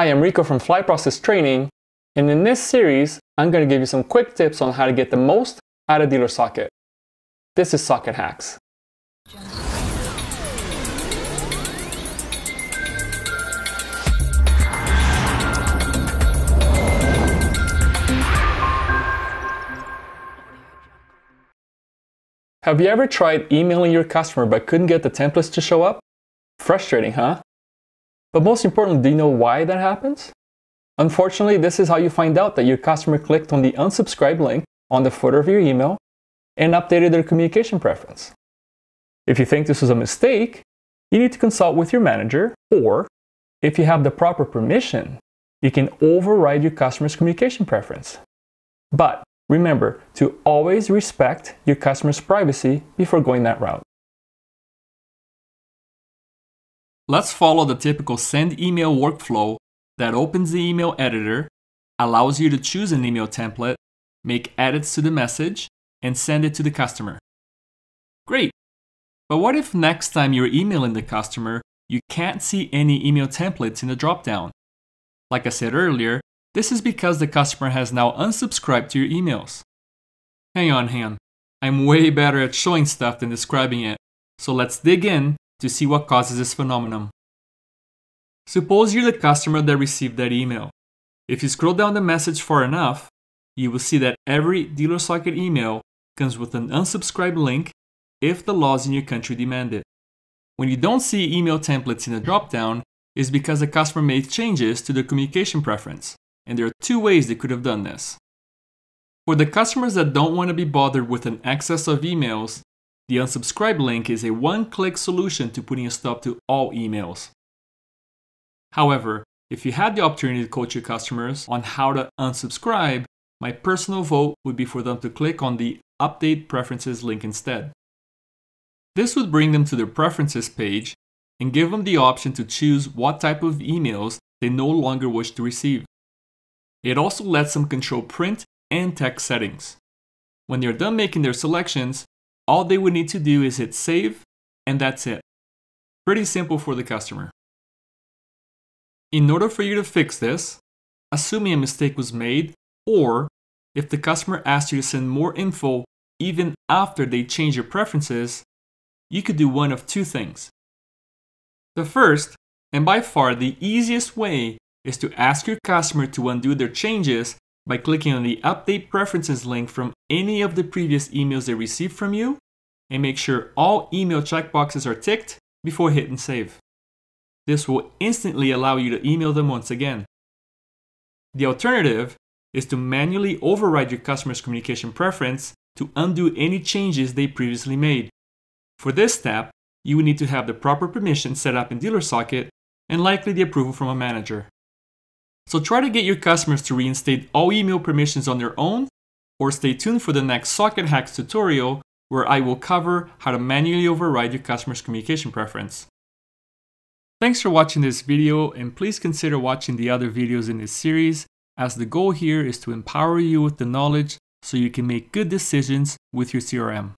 Hi, I'm Rico from Flight Process Training, and in this series, I'm going to give you some quick tips on how to get the most out of dealer socket. This is Socket Hacks. Have you ever tried emailing your customer but couldn't get the templates to show up? Frustrating, huh? But most importantly, do you know why that happens? Unfortunately, this is how you find out that your customer clicked on the unsubscribe link on the footer of your email and updated their communication preference. If you think this was a mistake, you need to consult with your manager, or if you have the proper permission, you can override your customer's communication preference. But remember to always respect your customer's privacy before going that route. Let's follow the typical send email workflow that opens the email editor, allows you to choose an email template, make edits to the message, and send it to the customer. Great! But what if next time you're emailing the customer, you can't see any email templates in the dropdown? Like I said earlier, this is because the customer has now unsubscribed to your emails. Hang on, hang on. I'm way better at showing stuff than describing it. So let's dig in to see what causes this phenomenon. Suppose you're the customer that received that email. If you scroll down the message far enough, you will see that every DealerSocket email comes with an unsubscribe link if the laws in your country demand it. When you don't see email templates in the dropdown, is because the customer made changes to their communication preference, and there are two ways they could have done this. For the customers that don't want to be bothered with an excess of emails, the unsubscribe link is a one-click solution to putting a stop to all emails. However, if you had the opportunity to coach your customers on how to unsubscribe, my personal vote would be for them to click on the Update Preferences link instead. This would bring them to their Preferences page and give them the option to choose what type of emails they no longer wish to receive. It also lets them control print and text settings. When they're done making their selections, all they would need to do is hit save, and that's it. Pretty simple for the customer. In order for you to fix this, assuming a mistake was made, or if the customer asked you to send more info even after they change your preferences, you could do one of two things. The first, and by far the easiest way, is to ask your customer to undo their changes by clicking on the Update Preferences link from any of the previous emails they received from you, and make sure all email checkboxes are ticked before hitting save. This will instantly allow you to email them once again. The alternative is to manually override your customer's communication preference to undo any changes they previously made. For this step, you will need to have the proper permission set up in DealerSocket and likely the approval from a manager. So try to get your customers to reinstate all email permissions on their own or stay tuned for the next Socket Hacks tutorial where I will cover how to manually override your customer's communication preference. Thanks for watching this video and please consider watching the other videos in this series as the goal here is to empower you with the knowledge so you can make good decisions with your CRM.